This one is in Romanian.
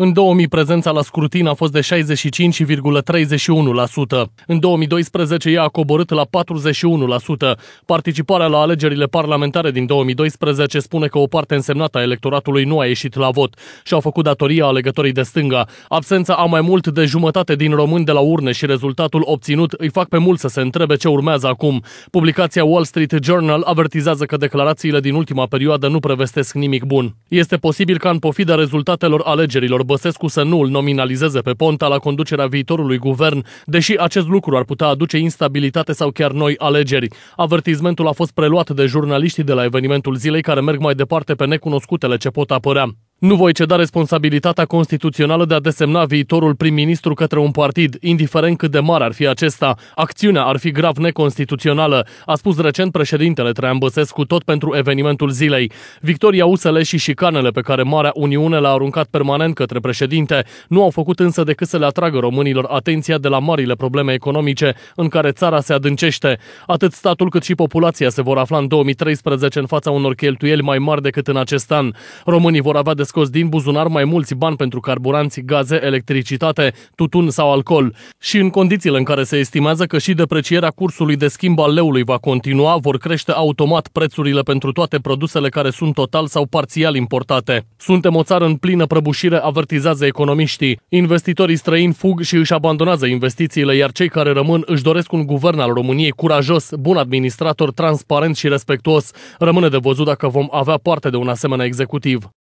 În 2000 prezența la scrutin a fost de 65,31%. În 2012 ea a coborât la 41%. Participarea la alegerile parlamentare din 2012 spune că o parte însemnată a electoratului nu a ieșit la vot și au făcut datoria alegătorii de stânga. Absența a mai mult de jumătate din români de la urne și rezultatul obținut îi fac pe mulți să se întrebe ce urmează acum. Publicația Wall Street Journal avertizează că declarațiile din ultima perioadă nu prevestesc nimic bun. Este posibil ca în pofida rezultatelor alegerilor Băsescu să nu îl nominalizeze pe Ponta la conducerea viitorului guvern, deși acest lucru ar putea aduce instabilitate sau chiar noi alegeri. Avertismentul a fost preluat de jurnaliștii de la evenimentul zilei care merg mai departe pe necunoscutele ce pot apărea. Nu voi ceda responsabilitatea constituțională de a desemna viitorul prim-ministru către un partid, indiferent cât de mare ar fi acesta. Acțiunea ar fi grav neconstituțională, a spus recent președintele Traian Băsescu tot pentru evenimentul zilei. Victoria Usele și șicanele pe care Marea Uniune le-a aruncat permanent către președinte nu au făcut însă decât să le atragă românilor atenția de la marile probleme economice în care țara se adâncește. Atât statul cât și populația se vor afla în 2013 în fața unor cheltuieli mai mari decât în acest an. Românii vor avea de scos din buzunar mai mulți bani pentru carburanți, gaze, electricitate, tutun sau alcool. Și în condițiile în care se estimează că și deprecierea cursului de schimb al leului va continua, vor crește automat prețurile pentru toate produsele care sunt total sau parțial importate. Suntem o țară în plină prăbușire, avertizează economiștii. Investitorii străini fug și își abandonează investițiile, iar cei care rămân își doresc un guvern al României curajos, bun administrator, transparent și respectuos. Rămâne de văzut dacă vom avea parte de un asemenea executiv.